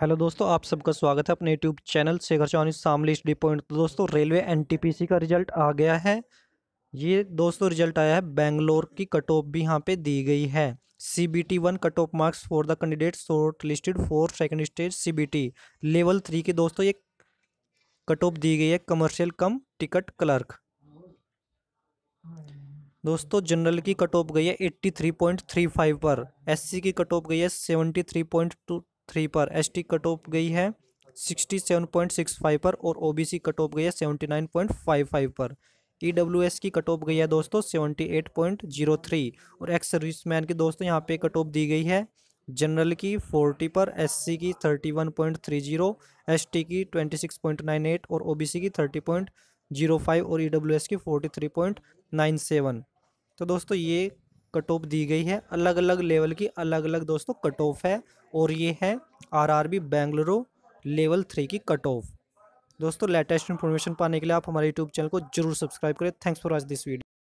hello दोस्तों आप सबका स्वागत है अपने YouTube channel Shekhar Chauni Shamli study point तो दोस्तों रेलवे एनटीपीसी का रिजल्ट आ गया है ये दोस्तों रिजल्ट आया है बेंगलोर की कट ऑफ भी यहाँ पे दी गई है C B T one cut off marks for the candidate short listed for second stage C B T level three के दोस्तों ये कट ऑफ दी गई है कमर्शियल कम टिकट क्लर्क दोस्तों जनरल की कट ऑफ गई है eighty three point three five पर एससी की कट ऑफ गई है seventy three point two three पर एस टी कट ऑफ गई है sixty seven point six five पर और O B C cut off गई है seventy nine point five five पर ई डब्ल्यू एस की कट ऑफ गई है दोस्तों seventy eight point zero three और एक्स सर्विस मैन की दोस्तों यहाँ पे कट ऑफ दी गई है जनरल की फोर्टी पर एस सी की thirty one point three zero S T की twenty six point nine eight और ओ बी सी की थर्टी पॉइंट जीरो फाइव और ई डब्ल्यू एस की forty three point nine seven तो दोस्तों ये कट ऑफ दी गई है अलग अलग लेवल की अलग अलग दोस्तों कट ऑफ है और ये है आरआरबी बेंगलुरु लेवल थ्री की कट ऑफ दोस्तों लेटेस्ट इन्फॉर्मेशन पाने के लिए आप हमारे यूट्यूब चैनल को जरूर सब्सक्राइब करें thanks for watch this video